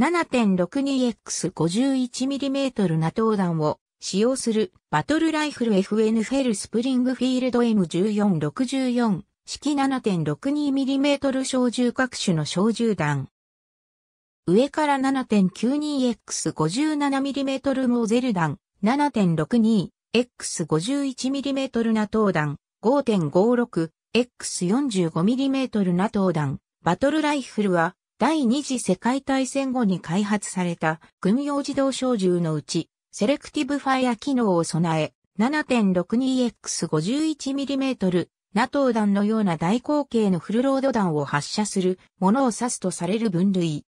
7.62X51mm ナトー弾を使用するバトルライフル FN フェルスプリングフィールド M1464 式 7.62mm 小銃各種の小銃弾。上から 7.92X57mm モーゼル弾、7.62X51mm ナトー弾、5.56X45mm ナトー弾。バトルライフルは第二次世界大戦後に開発された軍用自動小銃のうち、セレクティブファイア機能を備え、7.62X51mm、NATO 弾のような大口径のフルロード弾を発射するものを指すとされる分類。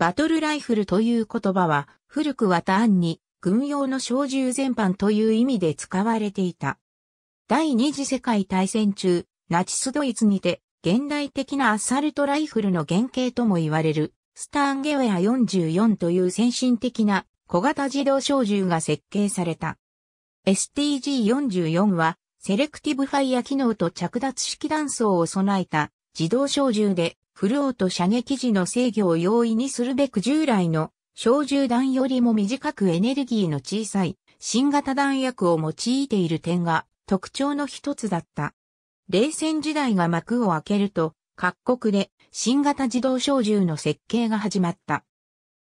バトルライフルという言葉は、古くは単に軍用の小銃全般という意味で使われていた。第二次世界大戦中、ナチスドイツにて現代的なアサルトライフルの原型とも言われる、スターンゲウェア44という先進的な小型自動小銃が設計された。STG44 は、セレクティブファイア機能と着脱式弾倉を備えた自動小銃で、フルオート射撃時の制御を容易にするべく従来の小銃弾よりも短くエネルギーの小さい新型弾薬を用いている点が特徴の一つだった。冷戦時代が幕を開けると、各国で新型自動小銃の設計が始まった。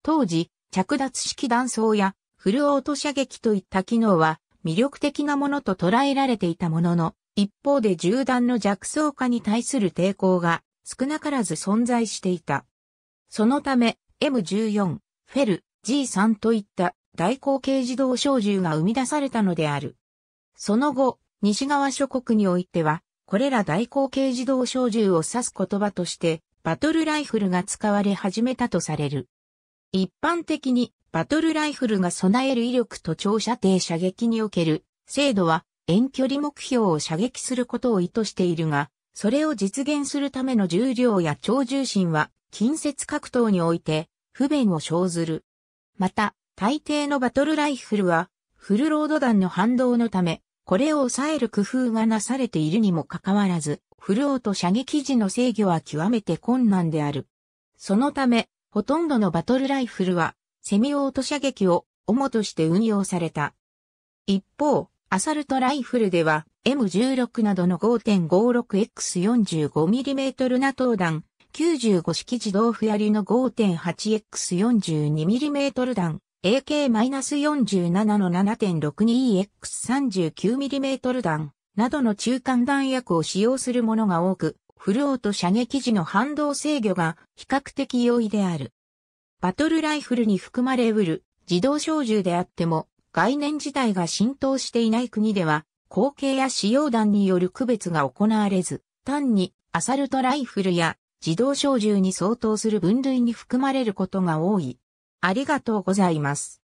当時、着脱式弾倉やフルオート射撃といった機能は魅力的なものと捉えられていたものの、一方で銃弾の弱装化に対する抵抗が少なからず存在していた。そのため、M14、フェル、G3 といった大口径自動小銃が生み出されたのである。その後、西側諸国においては、これら大口径自動小銃を指す言葉として、バトルライフルが使われ始めたとされる。一般的に、バトルライフルが備える威力と長射程射撃における精度は遠距離目標を射撃することを意図しているが、それを実現するための重量や超重心は近接格闘において不便を生ずる。また、大抵のバトルライフルはフルロード弾の反動のためこれを抑える工夫がなされているにもかかわらず、フルオート射撃時の制御は極めて困難である。そのため、ほとんどのバトルライフルは、セミオート射撃を主として運用された。一方、アサルトライフルでは、M16 などの 5.56X45mm ナトー弾、95式自動フヤリの 5.8X42mm 弾、AK-47 の 7.62EX39mm 弾などの中間弾薬を使用するものが多く、フルオート射撃時の反動制御が比較的容易である。バトルライフルに含まれうる自動小銃であっても概念自体が浸透していない国では後継や使用弾による区別が行われず単にアサルトライフルや自動小銃に相当する分類に含まれることが多い。ありがとうございます。